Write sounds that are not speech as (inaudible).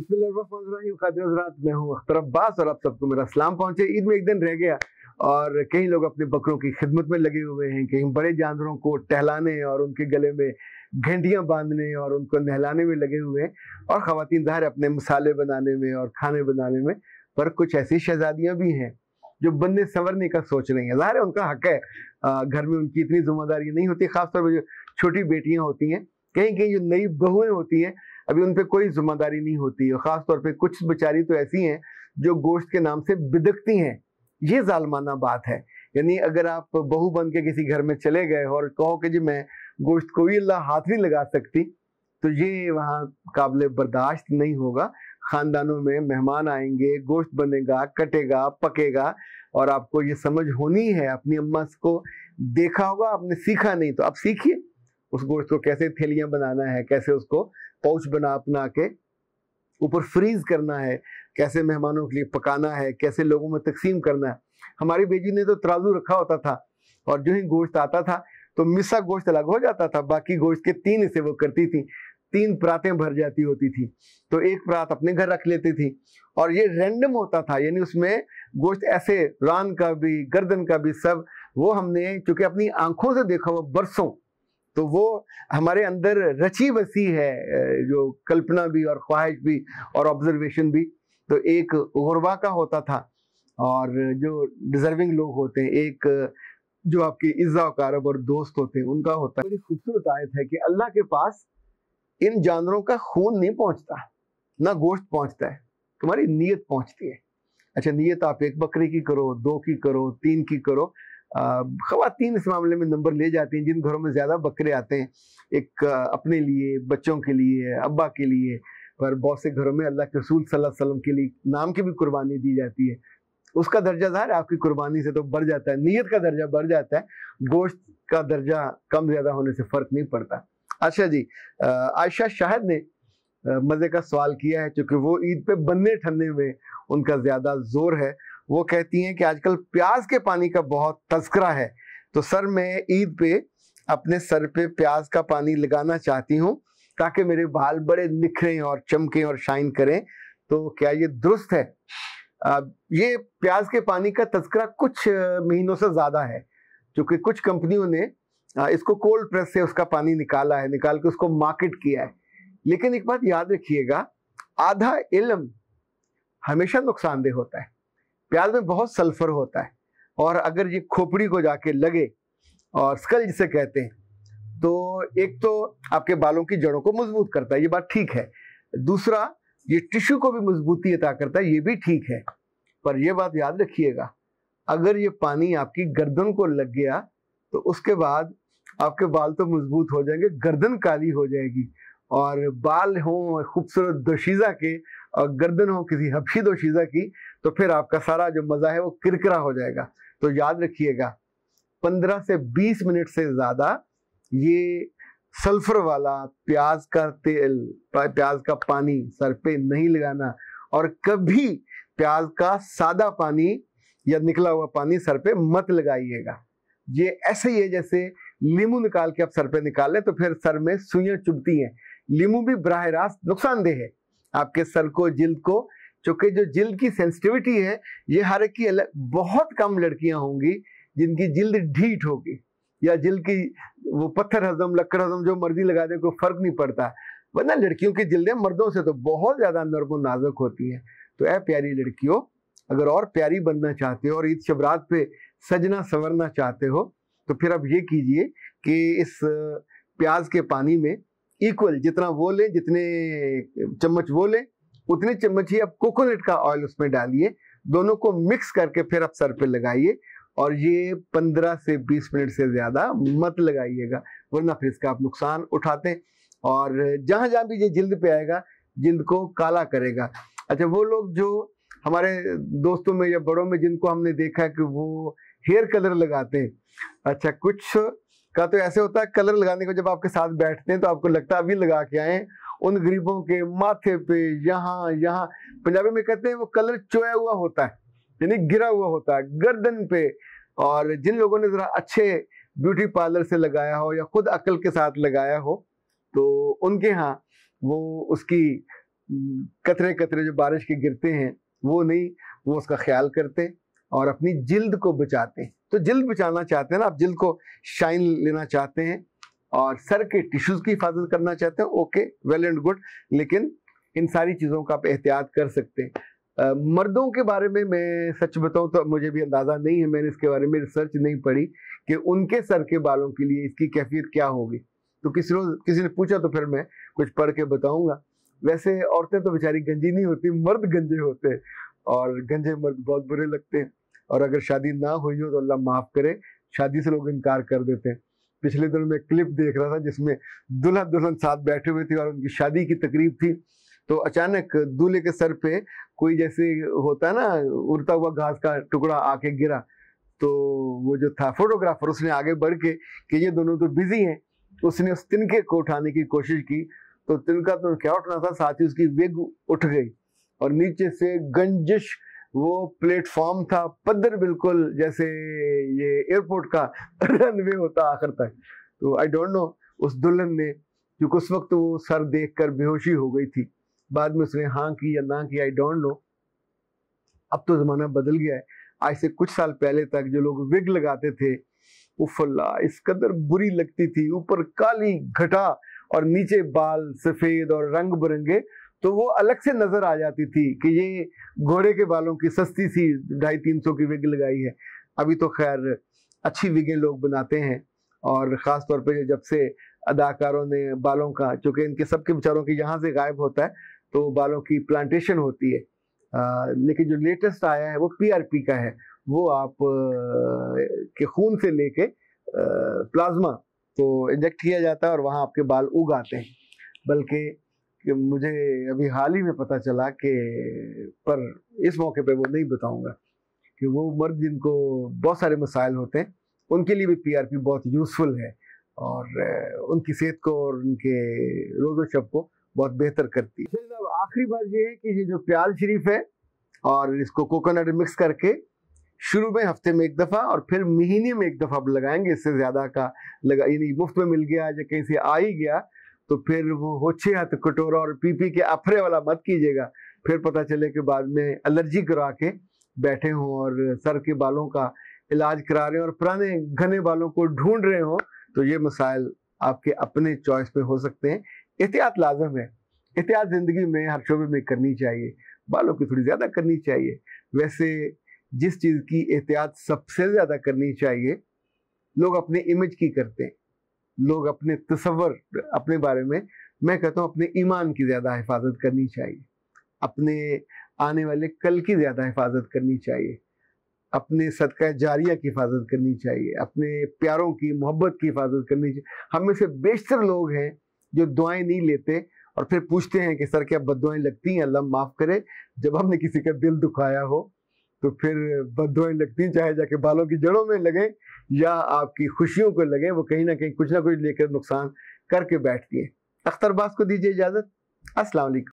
मैं हूँ अख्तर अब्बास और आप सबको मेरा सलाम पहुँचे ईद में एक दिन रह गया और कई लोग अपने बकरों की खिदमत में लगे हुए हैं कई बड़े जानवरों को टहलाने और उनके गले में घंटियाँ बांधने और उनको नहलाने में लगे हुए हैं और खातन ज़ाहिर अपने मसाले बनाने में और खाने बनाने में पर कुछ ऐसी शहजादियाँ भी हैं जो बंदे संवरने का सोच रही हैं ज़ाहिर उनका हक है घर में उनकी इतनी जिम्मेदारी नहीं होती खासतौर पर जो छोटी बेटियाँ होती हैं कहीं कहीं जो नई बहुएँ होती हैं अभी उन पर कोई जिम्मेदारी नहीं होती और ख़ासतौर पर कुछ बेचारी तो ऐसी हैं जो गोश्त के नाम से बिदकती हैं ये जालमाना बात है यानी अगर आप बहू बन के किसी घर में चले गए और कहो कि जी मैं गोश्त को भी अल्लाह हाथ नहीं लगा सकती तो ये वहाँ काबिल बर्दाश्त नहीं होगा ख़ानदानों में मेहमान आएंगे गोश्त बनेगा कटेगा पकेगा और आपको ये समझ होनी है अपनी अम्मा को देखा होगा आपने सीखा नहीं तो आप सीखिए उस गोश्त को कैसे थैलियाँ बनाना है कैसे उसको पाउच बना अपना के ऊपर फ्रीज करना है कैसे मेहमानों के लिए पकाना है कैसे लोगों में तकसीम करना है हमारी बेजी ने तो तराजू रखा होता था और जो ही गोश्त आता था तो मिसा गोश्त अलग हो जाता था बाकी गोश्त के तीन हिस्से वो करती थी तीन प्रातें भर जाती होती थी तो एक प्रात अपने घर रख लेती थी और ये रैंडम होता था यानी उसमें गोश्त ऐसे रान का भी गर्दन का भी सब वो हमने चूंकि अपनी आंखों से देखा हुआ बरसों तो वो हमारे अंदर रची बसी है जो कल्पना भी और ख्वाहिश भी और ऑब्जर्वेशन भी तो एक गुरबा का होता था और जो डिजर्विंग लोग होते हैं एक जो आपके इज्जा कारब और दोस्त होते हैं उनका होता है बड़ी खूबसूरत आयत है कि अल्लाह के पास इन जानवरों का खून नहीं पहुंचता ना गोश्त पहुंचता है तुम्हारी नीयत पहुंचती है अच्छा नीयत आप एक बकरी की करो दो की करो तीन की करो खातन इस मामले में नंबर ले जाती हैं जिन घरों में ज़्यादा बकरे आते हैं एक अपने लिए बच्चों के लिए अब्बा के लिए पर बहुत से घरों में अल्लाह के रसूल वसल्लम के लिए नाम की भी कुर्बानी दी जाती है उसका दर्जा ज़ाहिर आपकी कुर्बानी से तो बढ़ जाता है नीयत का दर्जा बढ़ जाता है गोश्त का दर्जा कम ज़्यादा होने से फ़र्क नहीं पड़ता अच्छा जी आयशा शाहद ने मज़े का सवाल किया है चूँकि वो ईद पे बनने ठन्ने में उनका ज़्यादा जोर है वो कहती हैं कि आजकल प्याज के पानी का बहुत तस्करा है तो सर मैं ईद पे अपने सर पे प्याज का पानी लगाना चाहती हूँ ताकि मेरे बाल बड़े निखरें और चमकें और शाइन करें तो क्या ये दुरुस्त है ये प्याज के पानी का तस्करा कुछ महीनों से ज़्यादा है क्योंकि कुछ कंपनियों ने इसको कोल्ड प्रेस से उसका पानी निकाला है निकाल के उसको मार्केट किया है लेकिन एक बात याद रखिएगा आधा इलम हमेशा नुकसानदेह होता है प्याज में बहुत सल्फर होता है और अगर ये खोपड़ी को जाके लगे और स्कल जिसे कहते हैं तो एक तो आपके बालों की जड़ों को मजबूत करता है ये बात ठीक है दूसरा ये टिश्यू को भी मजबूती अदा करता है ये भी ठीक है पर यह बात याद रखिएगा अगर ये पानी आपकी गर्दन को लग गया तो उसके बाद आपके बाल तो मजबूत हो जाएंगे गर्दन काली हो जाएगी और बाल हों खूबसूरत दोशीज़ा के और गर्दन हो किसी हफी दोशीज़ा की तो फिर आपका सारा जो मज़ा है वो किरकिरा हो जाएगा तो याद रखिएगा पंद्रह से बीस मिनट से ज़्यादा ये सल्फर वाला प्याज का तेल प्याज का पानी सर पे नहीं लगाना और कभी प्याज का सादा पानी या निकला हुआ पानी सर पे मत लगाइएगा ये ऐसे ही है जैसे लीमू निकाल के आप सर पे निकालें तो फिर सर में सुइयां चुभती हैं लीमू भी बरह रास्त नुकसानदेह है आपके सर को जिल्द को चूंकि जो जिल्द की सेंसिटिविटी है ये हर एक की अलग बहुत कम लड़कियाँ होंगी जिनकी जिल्द ढीठ होगी या जिल्द की वो पत्थर हजम लक्कड़ हजम जो मर्जी लगा दे कोई फर्क नहीं पड़ता वरना लड़कियों की जिल्दें मर्दों से तो बहुत ज़्यादा नर्म नाजुक होती हैं तो ऐ प्यारी लड़कियों अगर और प्यारी बनना चाहते हो और ईद शबरात पे सजना संवरना चाहते हो तो फिर अब ये कीजिए कि इस प्याज के पानी में इक्वल जितना वो लें जितने चम्मच वो लें उतनी चम्मच ही आप कोकोनट का ऑयल उसमें डालिए दोनों को मिक्स करके फिर आप सर पे लगाइए और ये 15 से 20 मिनट से ज़्यादा मत लगाइएगा वरना फिर इसका आप नुकसान उठाते हैं और जहाँ जहाँ भी ये जिल्द पे आएगा जिल्द को काला करेगा अच्छा वो लोग जो हमारे दोस्तों में या बड़ों में जिनको हमने देखा है कि वो हेयर कलर लगाते हैं अच्छा कुछ का तो ऐसे होता है कलर लगाने को जब आपके साथ बैठते हैं तो आपको लगता है अभी लगा के आए उन गरीबों के माथे पे यहाँ यहाँ पंजाबी में कहते हैं वो कलर चोया हुआ होता है यानी गिरा हुआ होता है गर्दन पे और जिन लोगों ने ज़रा अच्छे ब्यूटी पार्लर से लगाया हो या खुद अकल के साथ लगाया हो तो उनके यहाँ वो उसकी कतरे कतरे जो बारिश के गिरते हैं वो नहीं वो उसका ख्याल करते और अपनी जिल्द को बचाते हैं तो जिल्द बचाना चाहते हैं ना आप जिल्द को शाइन लेना चाहते हैं और सर के टिश्यूज की हिफाजत करना चाहते हैं ओके वेल एंड गुड लेकिन इन सारी चीज़ों का आप एहतियात कर सकते हैं आ, मर्दों के बारे में मैं सच बताऊं तो मुझे भी अंदाज़ा नहीं है मैंने इसके बारे में रिसर्च नहीं पढ़ी कि उनके सर के बालों के लिए इसकी कैफियत क्या होगी तो किसी रोज किसी ने पूछा तो फिर मैं कुछ पढ़ के बताऊंगा वैसे औरतें तो बेचारी गंजी नहीं होती मर्द गंजे होते हैं और गंजे मर्द बहुत बुरे लगते हैं और अगर शादी ना हुई हो तो अल्लाह माफ़ करे शादी से लोग इनकार कर देते हैं पिछले दिनों में क्लिप देख रहा था जिसमें दुल्हन दुल्हन साथ बैठे हुए थे और उनकी शादी की तकरीब थी तो अचानक दूल्हे के सर पे कोई जैसे होता है ना उड़ता हुआ घास का टुकड़ा आके गिरा तो वो जो था फोटोग्राफर उसने आगे बढ़ के कि ये दोनों तो बिजी हैं उसने उस तिनके को उठाने की कोशिश की तो तिनका तो क्या उठना था साथ ही उसकी वेग उठ गई और नीचे से गंजिश वो प्लेटफॉर्म था पद्धर बिल्कुल जैसे ये एयरपोर्ट का वे (laughs) होता आखिर तक तो आई डोंट नो उस दुल्हन ने क्योंकि उस वक्त वो सर देख कर बेहोशी हो गई थी बाद में उसने हाँ की या ना की आई डोंट नो अब तो ज़माना बदल गया है आज से कुछ साल पहले तक जो लोग विग लगाते थे उफल्ला इस कदर बुरी लगती थी ऊपर काली घटा और नीचे बाल सफ़ेद और रंग बिरंगे तो वो अलग से नज़र आ जाती थी कि ये घोड़े के बालों की सस्ती सी ढाई तीन सौ की विग लगाई है अभी तो खैर अच्छी विगें लोग बनाते हैं और ख़ास तौर पे जब से अदाकारों ने बालों का चूँकि इनके सबके बेचारों के यहाँ से गायब होता है तो बालों की प्लांटेशन होती है आ, लेकिन जो लेटेस्ट आया है वो पी का है वो आप आ, के खून से लेके प्लाज्मा तो इंजेक्ट किया जाता है और वहाँ आपके बाल उग आते हैं बल्कि कि मुझे अभी हाल ही में पता चला कि पर इस मौके पे वो नहीं बताऊंगा कि वो मर्द जिनको बहुत सारे मसाइल होते हैं उनके लिए भी पीआरपी बहुत यूज़फुल है और उनकी सेहत को और उनके रोज़ो शब को बहुत बेहतर करती है जनाब आखिरी बात ये है कि ये जो प्याज शरीफ है और इसको कोकोनट मिक्स करके शुरू में हफ्ते में एक दफ़ा और फिर महीने में एक दफ़ा आप लगाएंगे इससे ज़्यादा का लगा यानी मुफ्त में मिल गया या कहीं से आ ही गया तो फिर वो होछे हाथ कटोरा और पीपी के अफरे वाला मत कीजिएगा फिर पता चले कि बाद में एलर्जी करा के बैठे हों और सर के बालों का इलाज करा रहे हों और पुराने घने बालों को ढूंढ रहे हों तो ये मसाइल आपके अपने चॉइस पे हो सकते हैं एहतियात लाजम है एहतियात ज़िंदगी में हर शोबे में करनी चाहिए बालों की थोड़ी ज़्यादा करनी चाहिए वैसे जिस चीज़ की एहतियात सबसे ज़्यादा करनी चाहिए लोग अपने इमेज की करते हैं लोग अपने तस्वर अपने बारे में मैं कहता हूँ अपने ईमान की ज़्यादा हिफाजत करनी चाहिए अपने आने वाले कल की ज़्यादा हिफाजत करनी चाहिए अपने सदका जारिया की हिफाजत करनी चाहिए अपने प्यारों की मोहब्बत की हिफाजत करनी चाहिए हम में से बेशतर लोग हैं जो दुआएं नहीं लेते और फिर पूछते हैं कि सर क्या बद लगती हैं अल्लाह माफ़ करे जब हमने किसी का दिल दुखाया हो तो फिर बदुआएं लगती हैं चाहे जाके बालों की जड़ों में लगें या आपकी खुशियों को लगें वो कहीं ना कहीं कुछ ना कुछ लेकर नुकसान करके बैठती है अख्तरबाज को दीजिए इजाज़त असलकम